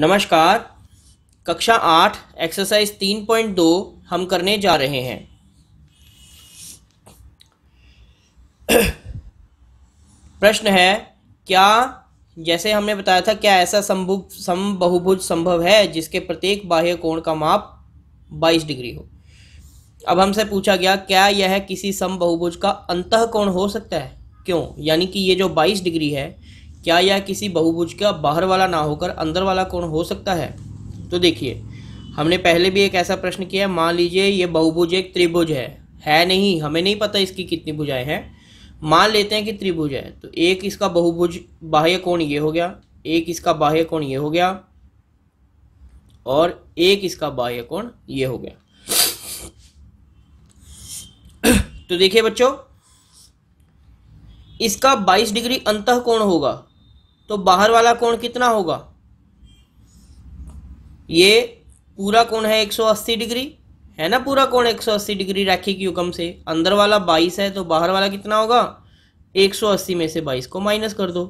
नमस्कार कक्षा आठ एक्सरसाइज तीन पॉइंट दो हम करने जा रहे हैं प्रश्न है क्या जैसे हमने बताया था क्या ऐसा संभु सम बहुभुज संभव है जिसके प्रत्येक बाह्य कोण का माप बाईस डिग्री हो अब हमसे पूछा गया क्या यह किसी सम बहुभुज का अंत कोण हो सकता है क्यों यानी कि ये जो बाईस डिग्री है क्या यह किसी बहुभुज का बाहर वाला ना होकर अंदर वाला कोण हो सकता है तो देखिए हमने पहले भी एक ऐसा प्रश्न किया मान लीजिए ये बहुभुज एक त्रिभुज है है नहीं हमें नहीं पता इसकी कितनी भुजाएं हैं मान लेते हैं कि त्रिभुज है तो एक इसका बहुभुज बाह्य कोण ये हो गया एक इसका बाह्य कोण ये हो गया और एक इसका बाह्य कोण ये हो गया तो देखिए बच्चों इसका 22 डिग्री अंत कोण होगा तो बाहर वाला कोण कितना होगा ये पूरा कोण है 180 डिग्री है ना पूरा कोण 180 डिग्री राखी युगम हुक्म से अंदर वाला 22 है तो बाहर वाला कितना होगा 180 में से 22 को माइनस कर दो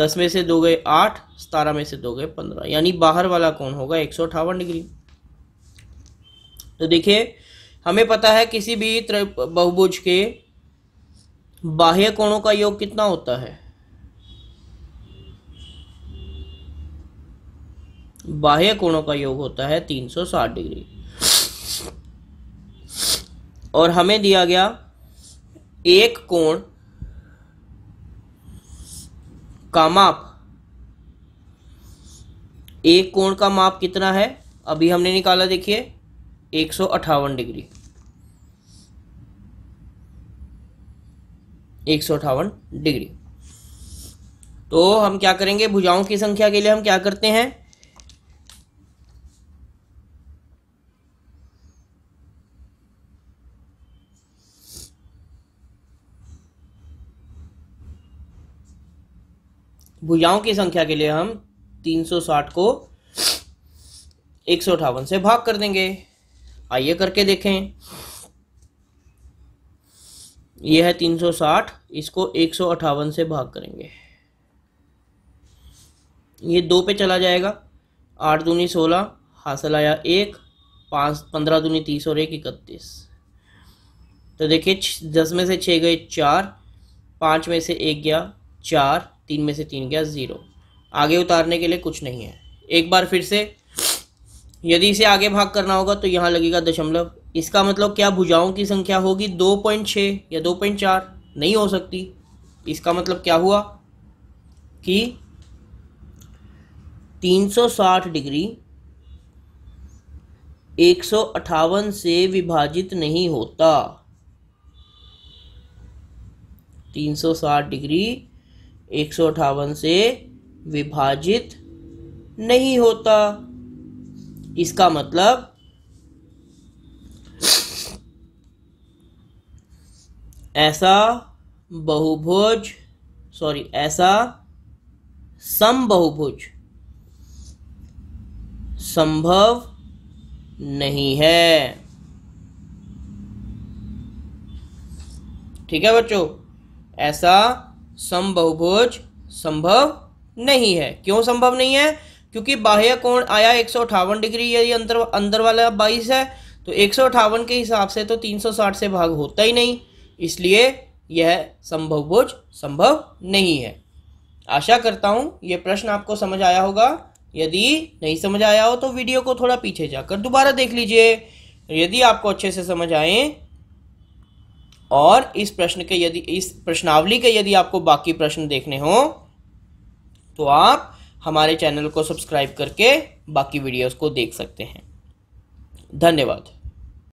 10 में से दो गए आठ सतारह में से दो गए पंद्रह यानी बाहर वाला कोण होगा एक डिग्री तो देखिए हमें पता है किसी भी बहुभुज के बाह्य कोणों का योग कितना होता है बाह्य कोणों का योग होता है 360 डिग्री और हमें दिया गया एक कोण का माप एक कोण का माप कितना है अभी हमने निकाला देखिए एक डिग्री एक डिग्री तो हम क्या करेंगे भुजाओं की संख्या के लिए हम क्या करते हैं भुजाओं की संख्या के लिए हम 360 को एक से भाग कर देंगे आइए करके देखें यह है 360 इसको एक से भाग करेंगे ये दो पे चला जाएगा आठ दूनी सोलह हासिल आया एक पाँच पंद्रह दूनी तीस और एक इकतीस तो देखिए दस में से छः गए चार पाँच में से एक गया चार तीन में से तीन गया ज़ीरो आगे उतारने के लिए कुछ नहीं है एक बार फिर से यदि इसे आगे भाग करना होगा तो यहाँ लगेगा दशमलव इसका मतलब क्या भुजाओं की संख्या होगी दो पॉइंट छः या दो पॉइंट चार नहीं हो सकती इसका मतलब क्या हुआ कि 360 डिग्री एक से विभाजित नहीं होता 360 डिग्री एक से विभाजित नहीं होता इसका मतलब ऐसा बहुभुज सॉरी ऐसा समबहुभुज संभव नहीं है ठीक है बच्चों ऐसा समबहुभुज संभव नहीं है क्यों संभव नहीं है क्योंकि बाह्य कोण आया एक डिग्री यदि अंदर अंदर वाला बाईस है तो एक के हिसाब से तो 360 से भाग होता ही नहीं इसलिए यह संभव बोझ संभव नहीं है आशा करता हूँ यह प्रश्न आपको समझ आया होगा यदि नहीं समझ आया हो तो वीडियो को थोड़ा पीछे जाकर दोबारा देख लीजिए यदि आपको अच्छे से समझ आए और इस प्रश्न के यदि इस प्रश्नावली के यदि आपको बाकी प्रश्न देखने हो तो आप हमारे चैनल को सब्सक्राइब करके बाकी वीडियोस को देख सकते हैं धन्यवाद